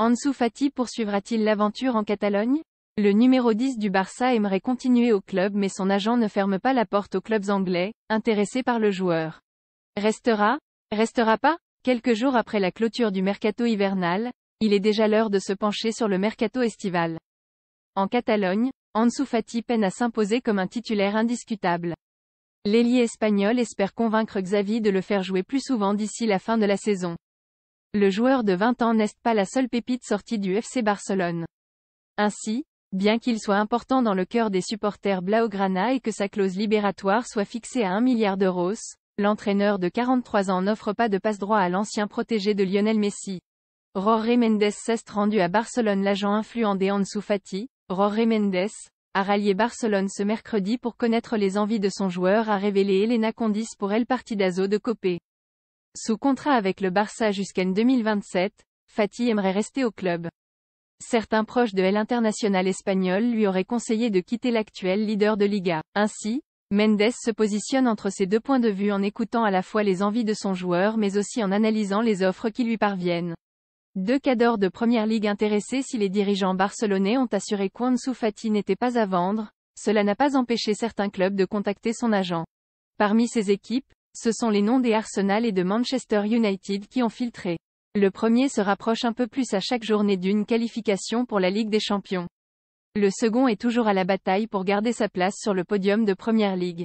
Ansu Fati poursuivra-t-il l'aventure en Catalogne Le numéro 10 du Barça aimerait continuer au club mais son agent ne ferme pas la porte aux clubs anglais, intéressés par le joueur. Restera Restera pas Quelques jours après la clôture du mercato hivernal, il est déjà l'heure de se pencher sur le mercato estival. En Catalogne, Ansu Fati peine à s'imposer comme un titulaire indiscutable. L'ailier espagnol espère convaincre Xavi de le faire jouer plus souvent d'ici la fin de la saison. Le joueur de 20 ans n'est pas la seule pépite sortie du FC Barcelone. Ainsi, bien qu'il soit important dans le cœur des supporters Blaugrana et que sa clause libératoire soit fixée à 1 milliard d'euros, l'entraîneur de 43 ans n'offre pas de passe-droit à l'ancien protégé de Lionel Messi. Roré Mendes s'est rendu à Barcelone l'agent influent des Ansu Fati, Roré Mendes, a rallié Barcelone ce mercredi pour connaître les envies de son joueur a révélé Elena Condis pour El Partidazo de Copé. Sous contrat avec le Barça jusqu'en 2027, Fatih aimerait rester au club. Certains proches de l'international espagnol lui auraient conseillé de quitter l'actuel leader de Liga. Ainsi, Mendes se positionne entre ces deux points de vue en écoutant à la fois les envies de son joueur mais aussi en analysant les offres qui lui parviennent. Deux cadors de première ligue intéressés si les dirigeants barcelonais ont assuré qu'Ansu Fati n'était pas à vendre, cela n'a pas empêché certains clubs de contacter son agent. Parmi ces équipes, ce sont les noms des Arsenal et de Manchester United qui ont filtré. Le premier se rapproche un peu plus à chaque journée d'une qualification pour la Ligue des Champions. Le second est toujours à la bataille pour garder sa place sur le podium de Première Ligue.